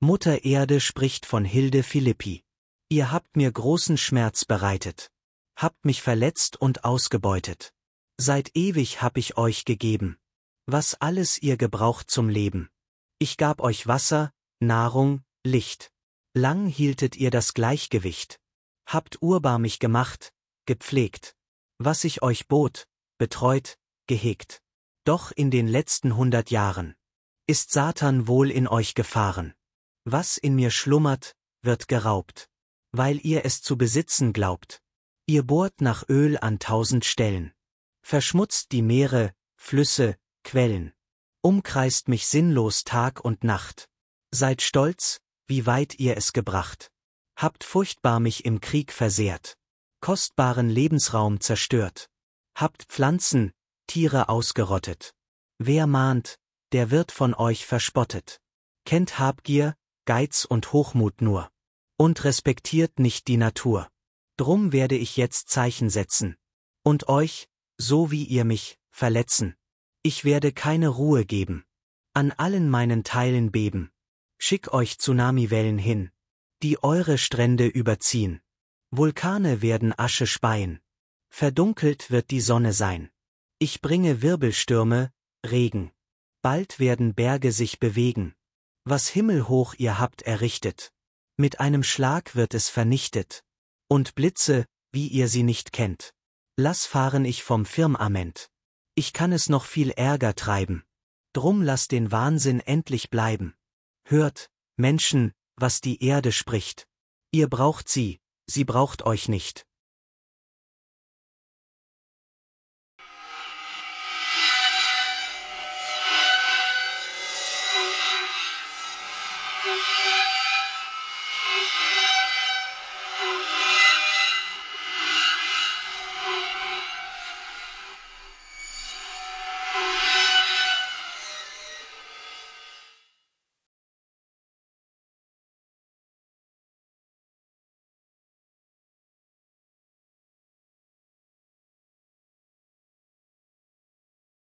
Mutter Erde spricht von Hilde Philippi. Ihr habt mir großen Schmerz bereitet. Habt mich verletzt und ausgebeutet. Seit ewig hab ich euch gegeben. Was alles ihr gebraucht zum Leben. Ich gab euch Wasser, Nahrung, Licht. Lang hieltet ihr das Gleichgewicht. Habt urbar mich gemacht, gepflegt. Was ich euch bot, betreut, gehegt. Doch in den letzten hundert Jahren ist Satan wohl in euch gefahren. Was in mir schlummert, wird geraubt, weil ihr es zu besitzen glaubt. Ihr bohrt nach Öl an tausend Stellen, verschmutzt die Meere, Flüsse, Quellen, umkreist mich sinnlos Tag und Nacht. Seid stolz, wie weit ihr es gebracht. Habt furchtbar mich im Krieg versehrt, kostbaren Lebensraum zerstört. Habt Pflanzen, Tiere ausgerottet. Wer mahnt, der wird von euch verspottet. Kennt Habgier, Geiz und Hochmut nur. Und respektiert nicht die Natur. Drum werde ich jetzt Zeichen setzen. Und euch, so wie ihr mich, verletzen. Ich werde keine Ruhe geben. An allen meinen Teilen beben. Schick euch Tsunamiwellen hin, die eure Strände überziehen. Vulkane werden Asche speien. Verdunkelt wird die Sonne sein. Ich bringe Wirbelstürme, Regen. Bald werden Berge sich bewegen was himmelhoch ihr habt errichtet. Mit einem Schlag wird es vernichtet. Und Blitze, wie ihr sie nicht kennt. Lass fahren ich vom Firmament. Ich kann es noch viel Ärger treiben. Drum lass den Wahnsinn endlich bleiben. Hört, Menschen, was die Erde spricht. Ihr braucht sie, sie braucht euch nicht.